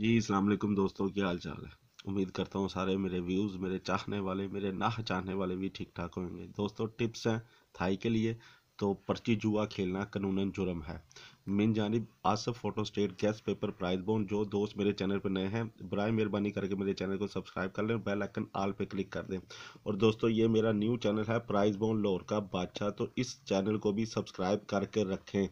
जी अलमेकुम दोस्तों क्या हाल चाल है उम्मीद करता हूँ सारे मेरे व्यूज़ मेरे चाहने वाले मेरे नाह चाहने वाले भी ठीक ठाक होंगे दोस्तों टिप्स हैं थाई के लिए तो पर्ची जुआ खेलना कानून जुर्म है मिन जानब Asaf photostat guess paper prize bond जो दोस्त मेरे चैनल पर नए हैं बर मेहरबानी करके मेरे चैनल को सब्सक्राइब कर लें बेल आइकन आल पे क्लिक कर दें और दोस्तों ये मेरा न्यू चैनल है प्राइज बोन लोर का बादशाह तो इस चैनल को भी सब्सक्राइब करके रखें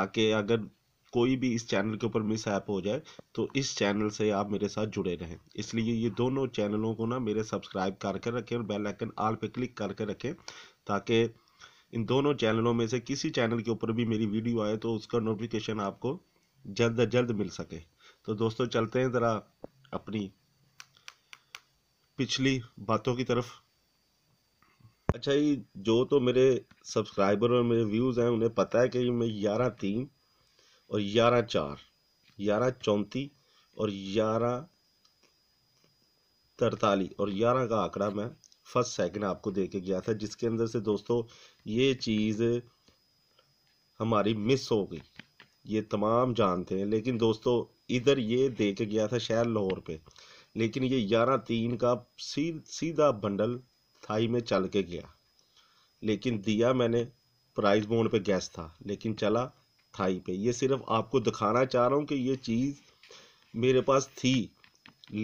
ताकि अगर कोई भी इस चैनल के ऊपर मिस ऐप हो जाए तो इस चैनल से आप मेरे साथ जुड़े रहें इसलिए ये दोनों चैनलों को ना मेरे सब्सक्राइब करके रखें और बेल आइकन आल पे क्लिक करके रखें ताकि इन दोनों चैनलों में से किसी चैनल के ऊपर भी मेरी वीडियो आए तो उसका नोटिफिकेशन आपको जल्द अज जल्द मिल सके तो दोस्तों चलते हैं ज़रा अपनी पिछली बातों की तरफ अच्छा ये जो तो मेरे सब्सक्राइबर और मेरे व्यूज़ हैं उन्हें पता है कि मैं ग्यारह तीन और ग्यारह चार ग्यारह चौंतीस और ग्यारह तरतालीस और ग्यारह का आंकड़ा मैं फर्स्ट सेकंड आपको दे के गया था जिसके अंदर से दोस्तों ये चीज़ हमारी मिस हो गई ये तमाम जानते हैं लेकिन दोस्तों इधर ये दे के गया था शहर लाहौर पे लेकिन ये ग्यारह तीन का सी, सीधा बंडल थाई में चल के गया लेकिन दिया मैंने प्राइस बोर्ड पे गैस था लेकिन चला स्थाई पे ये सिर्फ आपको दिखाना चाह रहा हूँ कि ये चीज़ मेरे पास थी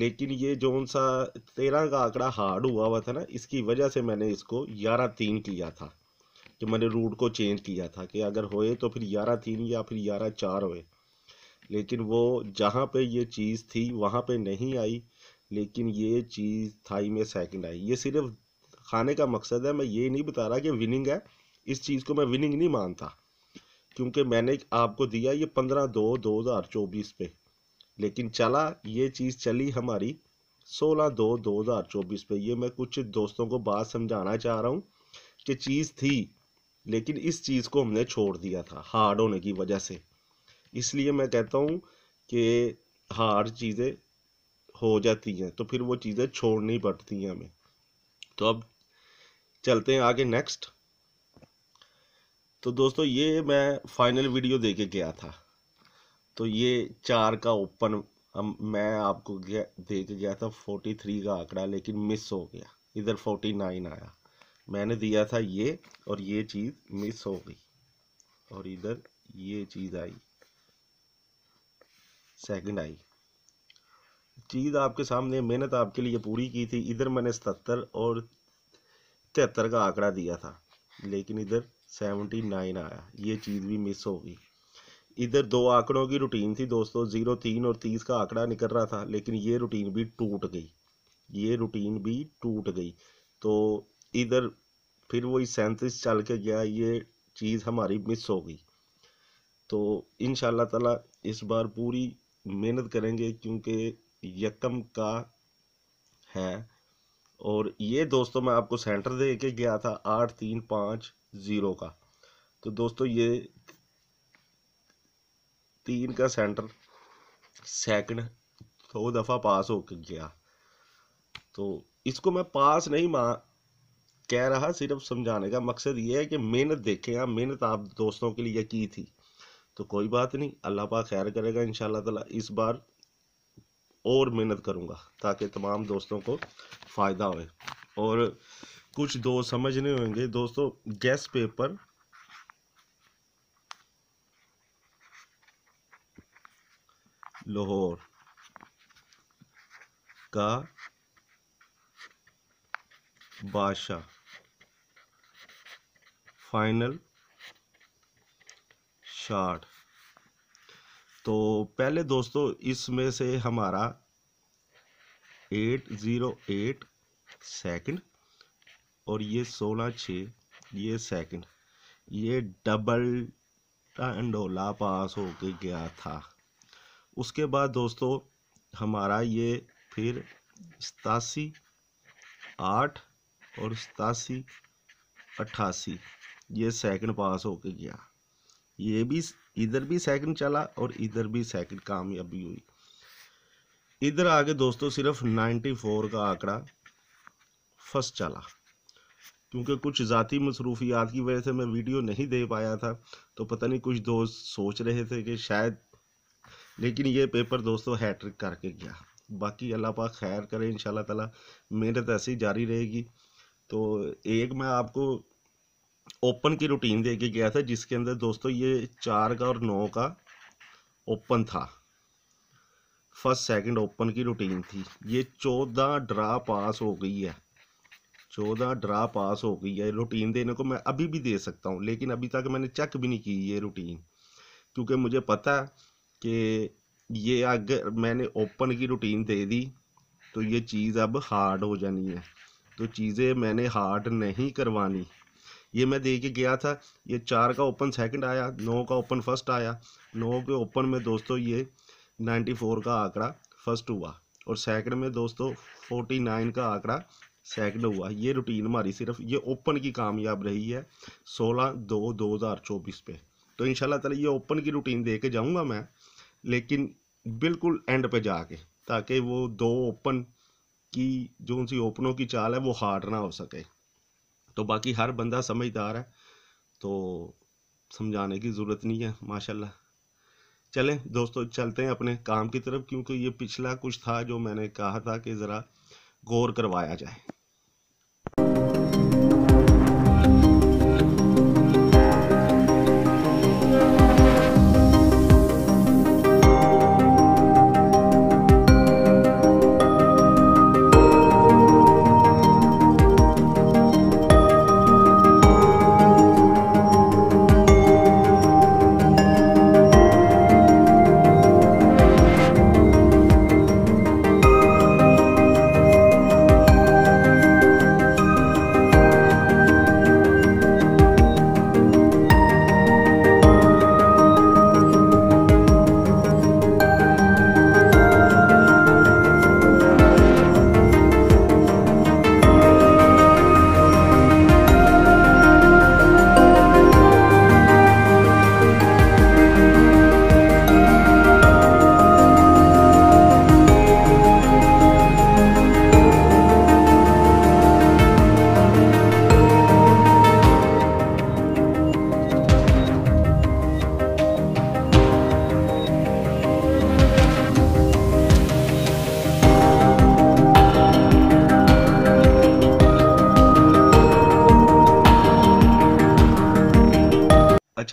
लेकिन ये जो सा तेरह का आंकड़ा हार्ड हुआ हुआ था ना इसकी वजह से मैंने इसको ग्यारह तीन किया था कि मैंने रूट को चेंज किया था कि अगर होए तो फिर ग्यारह तीन या फिर ग्यारह चार होए लेकिन वो जहाँ पे ये चीज़ थी वहाँ पे नहीं आई लेकिन ये चीज़ थाई में सेकंड आई ये सिर्फ खाने का मकसद है मैं ये नहीं बता रहा कि विनिंग है इस चीज़ को मैं विनिंग नहीं मानता क्योंकि मैंने आपको दिया ये पंद्रह दो दो हज़ार चौबीस पे लेकिन चला ये चीज़ चली हमारी सोलह दो दो हज़ार चौबीस पे ये मैं कुछ दोस्तों को बात समझाना चाह रहा हूँ कि चीज़ थी लेकिन इस चीज़ को हमने छोड़ दिया था हार्ड होने की वजह से इसलिए मैं कहता हूँ कि हार्ड चीज़ें हो जाती हैं तो फिर वो चीज़ें छोड़नी पड़ती हैं हमें तो अब चलते हैं आगे नेक्स्ट तो दोस्तों ये मैं फाइनल वीडियो दे के गया था तो ये चार का ओपन हम मैं आपको गया दे के गया था फोर्टी थ्री का आंकड़ा लेकिन मिस हो गया इधर फोर्टी नाइन आया मैंने दिया था ये और ये चीज़ मिस हो गई और इधर ये चीज़ आई सेकंड आई चीज़ आपके सामने मेहनत आपके लिए पूरी की थी इधर मैंने सतर और तिहत्तर का आंकड़ा दिया था लेकिन इधर सेवेंटी नाइन आया ये चीज़ भी मिस होगी इधर दो आंकड़ों की रूटीन थी दोस्तों ज़ीरो तीन और तीस का आंकड़ा निकल रहा था लेकिन ये रूटीन भी टूट गई ये रूटीन भी टूट गई तो इधर फिर वही सैंतीस चल के गया ये चीज़ हमारी मिस हो गई तो इन ताला इस बार पूरी मेहनत करेंगे क्योंकि यकम का है और ये दोस्तों मैं आपको सेंटर दे के गया था आठ तीन पाँच ज़ीरो का तो दोस्तों ये तीन का सेंटर सेकंड दो दफ़ा पास हो के गया तो इसको मैं पास नहीं मा कह रहा सिर्फ समझाने का मकसद ये है कि मेहनत देखें आप मेहनत आप दोस्तों के लिए की थी तो कोई बात नहीं अल्लाह पाक खैर करेगा इन ताला इस बार और मेहनत करूँगा ताकि तमाम दोस्तों को फ़ायदा होए और कुछ दोस्त समझ नहीं होंगे दोस्तों गैस पेपर लाहौर का बादशाह फाइनल शार्ट तो पहले दोस्तों इसमें से हमारा एट ज़ीरो सेकेंड और ये सोलह छः ये सेकंड ये डबल टंडोला पास होके गया था उसके बाद दोस्तों हमारा ये फिर सतासी आठ और सतासी अट्ठासी ये सेकंड पास होके गया ये भी इधर भी सेकंड चला और इधर भी सेकंड कामयाबी हुई इधर आगे दोस्तों सिर्फ 94 का आंकड़ा फर्स्ट चला क्योंकि कुछ ज़ाती मसरूफियात की वजह से मैं वीडियो नहीं दे पाया था तो पता नहीं कुछ दोस्त सोच रहे थे कि शायद लेकिन ये पेपर दोस्तों हैट्रिक करके गया बाकी अल्लाह पाक खैर करे इन ताला मेहनत ऐसे ही जारी रहेगी तो एक मैं आपको ओपन की रूटीन दे के गया था जिसके अंदर दोस्तों ये चार का और नौ का ओपन था फर्स्ट सेकंड ओपन की रूटीन थी ये चौदह ड्रा पास हो गई है चौदह ड्रा पास हो गई है रूटीन देने को मैं अभी भी दे सकता हूँ लेकिन अभी तक मैंने चेक भी नहीं की ये रूटीन क्योंकि मुझे पता है कि ये अगर मैंने ओपन की रूटीन दे दी तो ये चीज़ अब हार्ड हो जानी है तो चीज़ें मैंने हार्ड नहीं करवानी ये मैं दे के गया था ये चार का ओपन सेकंड आया नौ का ओपन फर्स्ट आया नौ के ओपन में दोस्तों ये नाइन्टी फोर का आंकड़ा फर्स्ट हुआ और सेकंड में दोस्तों फोर्टी नाइन का आंकड़ा सेकंड हुआ ये रूटीन हमारी सिर्फ ये ओपन की कामयाब रही है सोलह दो दो हज़ार चौबीस पे तो इन ताला ये ओपन की रूटीन दे के जाऊँगा मैं लेकिन बिल्कुल एंड पे जाके ताकि वो दो ओपन की जो उनकी ओपनों की चाल है वो हार्ड ना हो सके तो बाकी हर बंदा समझदार है तो समझाने की ज़रूरत नहीं है माशाल्लाह चलें दोस्तों चलते हैं अपने काम की तरफ क्योंकि ये पिछला कुछ था जो मैंने कहा था कि ज़रा गौर करवाया जाए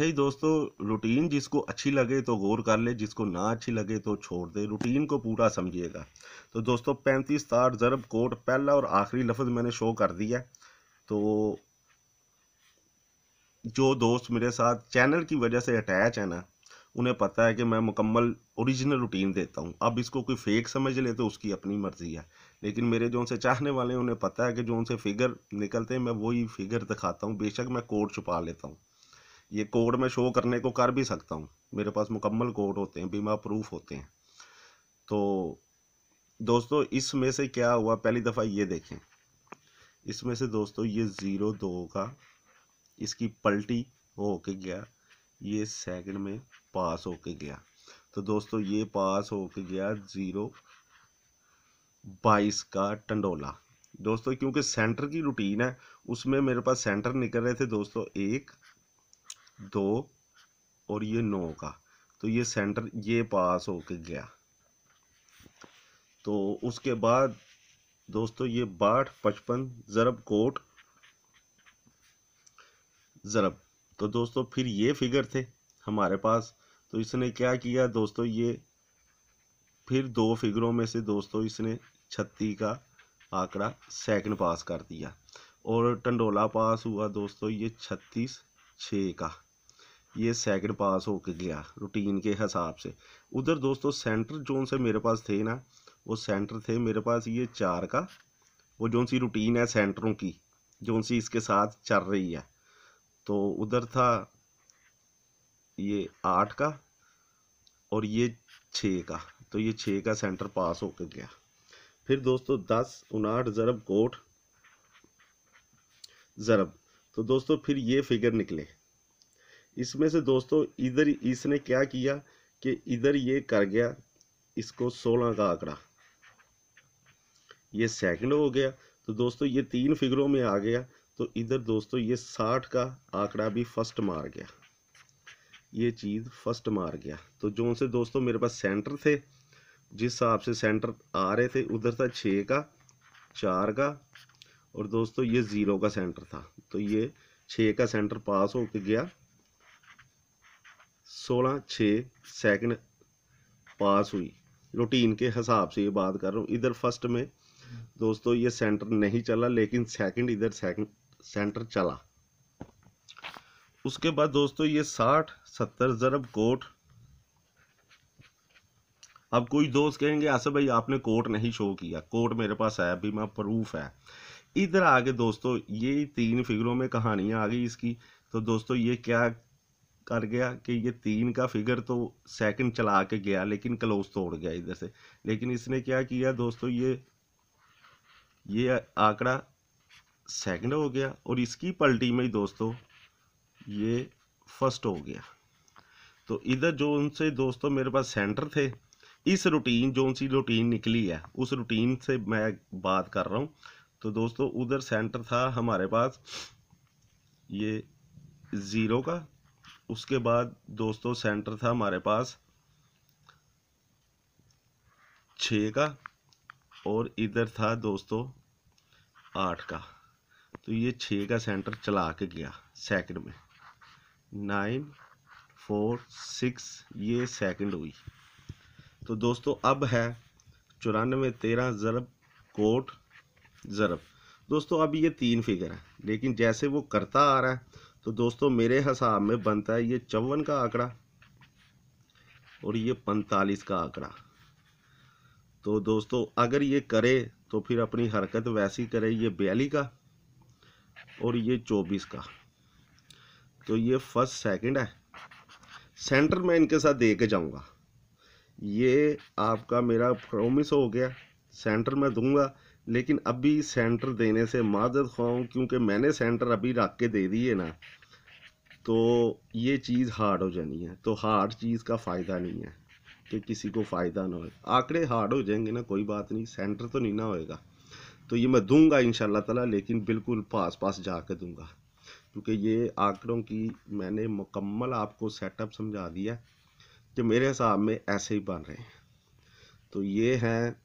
ही दोस्तों रूटीन जिसको अच्छी लगे तो गौर कर ले जिसको ना अच्छी लगे तो छोड़ दे रूटीन को पूरा समझिएगा तो दोस्तों पैंतीस तार ज़रब कोट पहला और आखिरी लफ्ज़ मैंने शो कर दिया तो जो दोस्त मेरे साथ चैनल की वजह से अटैच है ना उन्हें पता है कि मैं मुकम्मल ओरिजिनल रूटीन देता हूँ अब इसको कोई फेक समझ ले तो उसकी अपनी मर्ज़ी है लेकिन मेरे जो उनसे चाहने वाले हैं उन्हें पता है कि जो उनसे फिगर निकलते हैं मैं वही फिगर दिखाता हूँ बेशक मैं कोड छुपा लेता हूँ ये कोड मैं शो करने को कर भी सकता हूँ मेरे पास मुकम्मल कोड होते हैं बीमा प्रूफ होते हैं तो दोस्तों इसमें से क्या हुआ पहली दफ़ा ये देखें इसमें से दोस्तों ये ज़ीरो दो का इसकी पलटी हो के गया ये सेकंड में पास हो के गया तो दोस्तों ये पास हो के गया ज़ीरो बाईस का टंडोला दोस्तों क्योंकि सेंटर की रूटीन है उसमें मेरे पास सेंटर निकल रहे थे दोस्तों एक दो और ये नौ का तो ये सेंटर ये पास के गया तो उसके बाद दोस्तों ये बाट पचपन ज़रब कोट ज़रब तो दोस्तों फिर ये फिगर थे हमारे पास तो इसने क्या किया दोस्तों ये फिर दो फिगरों में से दोस्तों इसने छत्ती का आंकड़ा सेकंड पास कर दिया और टंडोला पास हुआ दोस्तों ये छत्तीस छः का ये सेकंड पास के गया रूटीन के हिसाब से उधर दोस्तों सेंटर जोन से मेरे पास थे ना वो सेंटर थे मेरे पास ये चार का वो जोन सी रूटीन है सेंटरों की जोन सी इसके साथ चल रही है तो उधर था ये आठ का और ये छः का तो ये छः का सेंटर पास होकर गया फिर दोस्तों दस उनाहठ ज़रब कोट ज़रब तो दोस्तों फिर ये फिगर निकले इसमें से दोस्तों इधर इसने क्या किया कि इधर ये कर गया इसको सोलह का आंकड़ा ये सेकंड हो गया तो दोस्तों ये तीन फिगरों में आ गया तो इधर दोस्तों ये साठ का आंकड़ा भी फर्स्ट मार गया ये चीज़ फर्स्ट मार गया तो जो से दोस्तों मेरे पास सेंटर थे जिस हिसाब से सेंटर आ रहे थे उधर था छः का चार का और दोस्तों ये ज़ीरो का सेंटर था तो ये छः का सेंटर पास होकर गया सोलह छः सेकंड पास हुई रूटीन के हिसाब से ये बात कर रहा हूँ इधर फर्स्ट में दोस्तों ये सेंटर नहीं चला लेकिन सेकंड इधर सेकंड सेंटर चला उसके बाद दोस्तों ये साठ सत्तर जरब कोट अब कोई दोस्त कहेंगे आसफ भाई आपने कोट नहीं शो किया कोट मेरे पास है अभी मैं प्रूफ है इधर आगे दोस्तों ये तीन फिगरों में कहानियाँ आ गई इसकी तो दोस्तों ये क्या कर गया कि ये तीन का फिगर तो सेकंड चला के गया लेकिन क्लोज तोड़ गया इधर से लेकिन इसने क्या किया दोस्तों ये ये आंकड़ा सेकंड हो गया और इसकी पलटी में ही दोस्तों ये फर्स्ट हो गया तो इधर जो उनसे दोस्तों मेरे पास सेंटर थे इस रूटीन जो उनसी रूटीन निकली है उस रूटीन से मैं बात कर रहा हूँ तो दोस्तों उधर सेंटर था हमारे पास ये ज़ीरो का उसके बाद दोस्तों सेंटर था हमारे पास छ का और इधर था दोस्तों आठ का तो ये छ का सेंटर चला के गया सेकंड में नाइन फोर सिक्स ये सेकंड हुई तो दोस्तों अब है चौरानवे तेरह ज़रब कोट ज़रब दोस्तों अब ये तीन फिगर है लेकिन जैसे वो करता आ रहा है तो दोस्तों मेरे हिसाब में बनता है ये चौवन का आंकड़ा और ये पैंतालीस का आंकड़ा तो दोस्तों अगर ये करे तो फिर अपनी हरकत वैसी करे ये बयाली का और ये चौबीस का तो ये फर्स्ट सेकंड है सेंटर में इनके साथ दे के जाऊँगा ये आपका मेरा प्रोमिस हो गया सेंटर में दूंगा लेकिन अभी सेंटर देने से माजत ख्वा क्योंकि मैंने सेंटर अभी रख के दे दिए ना तो ये चीज़ हार्ड हो जानी है तो हार्ड चीज़ का फ़ायदा नहीं है कि किसी को फ़ायदा ना हो आंकड़े हार्ड हो जाएंगे ना कोई बात नहीं सेंटर तो नहीं ना होएगा तो ये मैं दूंगा इन ताला लेकिन बिल्कुल पास पास जा कर दूँगा क्योंकि ये आंकड़ों की मैंने मुकम्मल आपको सेटअप समझा दिया कि मेरे हिसाब में ऐसे ही बन रहे हैं तो ये हैं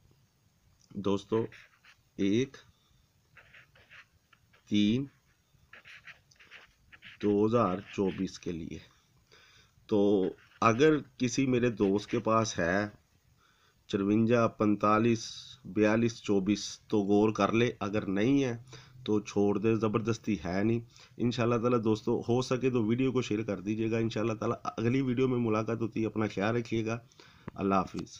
दोस्तों एक तीन 2024 के लिए तो अगर किसी मेरे दोस्त के पास है चरवंजा पैंतालीस बयालीस चौबीस तो गौर कर ले अगर नहीं है तो छोड़ दे ज़बरदस्ती है नहीं इन ताला दोस्तों हो सके तो वीडियो को शेयर कर दीजिएगा इन ताला अगली वीडियो में मुलाकात होती है अपना ख्याल रखिएगा अल्लाह हाफिज़